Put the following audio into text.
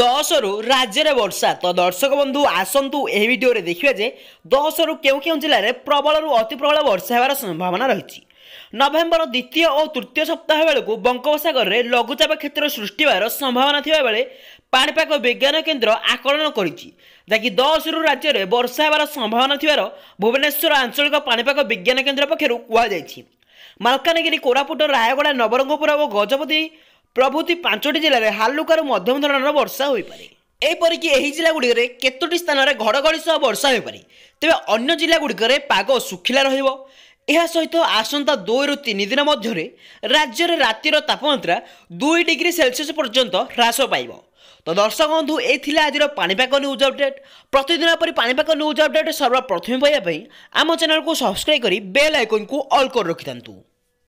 ଦଶରୁ ରାଜ୍ୟରେ ବର୍ଷା ତ ଦର୍ଶକ ବନ୍ଧୁ ଆସନ୍ତୁ ଏହି ଭିଡ଼ିଓରେ ଦେଖିବା ଯେ ଦଶରୁ କେଉଁ କେଉଁ ଜିଲ୍ଲାରେ ପ୍ରବଳରୁ ଅତିପ୍ରବଳ ବର୍ଷା ହେବାର ସମ୍ଭାବନା ରହିଛି ନଭେମ୍ବର ଦ୍ୱିତୀୟ ଓ ତୃତୀୟ ସପ୍ତାହ ବେଳକୁ ବଙ୍ଗୋପସାଗରରେ ଲଘୁଚାପ କ୍ଷେତ୍ର ସୃଷ୍ଟି ହେବାର ସମ୍ଭାବନା ଥିବାବେଳେ ପାଣିପାଗ ବିଜ୍ଞାନ କେନ୍ଦ୍ର ଆକଳନ କରିଛି ଯାହାକି ଦଶରୁ ରାଜ୍ୟରେ ବର୍ଷା ହେବାର ସମ୍ଭାବନା ଥିବାର ଭୁବନେଶ୍ୱର ଆଞ୍ଚଳିକ ପାଣିପାଗ ବିଜ୍ଞାନ କେନ୍ଦ୍ର ପକ୍ଷରୁ କୁହାଯାଇଛି ମାଲକାନଗିରି କୋରାପୁଟ ରାୟଗଡ଼ା ନବରଙ୍ଗପୁର ଓ ଗଜପତି ପ୍ରଭୃତି ପାଞ୍ଚଟି ଜିଲ୍ଲାରେ ହାଲୁକାରୁ ମଧ୍ୟମ ଧରଣର ବର୍ଷା ହୋଇପାରେ ଏପରିକି ଏହି ଜିଲ୍ଲାଗୁଡ଼ିକରେ କେତୋଟି ସ୍ଥାନରେ ଘଡ଼ଘଡ଼ି ସହ ବର୍ଷା ହୋଇପାରେ ତେବେ ଅନ୍ୟ ଜିଲ୍ଲାଗୁଡ଼ିକରେ ପାଗ ଶୁଖିଲା ରହିବ ଏହା ସହିତ ଆସନ୍ତା ଦୁଇରୁ ତିନି ଦିନ ମଧ୍ୟରେ ରାଜ୍ୟରେ ରାତିର ତାପମାତ୍ରା ଦୁଇ ଡିଗ୍ରୀ ସେଲସିୟସ୍ ପର୍ଯ୍ୟନ୍ତ ହ୍ରାସ ପାଇବ ତ ଦର୍ଶକ ବନ୍ଧୁ ଏ ଥିଲା ଆଜିର ପାଣିପାଗ ନ୍ୟୁଜ୍ ଅପଡେଟ୍ ପ୍ରତିଦିନ ପରି ପାଣିପାଗ ନ୍ୟୁଜ୍ ଅପଡେଟ୍ ସର୍ବପ୍ରଥମେ ପାଇବା ପାଇଁ ଆମ ଚ୍ୟାନେଲକୁ ସବସ୍କ୍ରାଇବ୍ କରି ବେଲ୍ ଆଇକନ୍କୁ ଅଲ୍ କରି ରଖିଥାନ୍ତୁ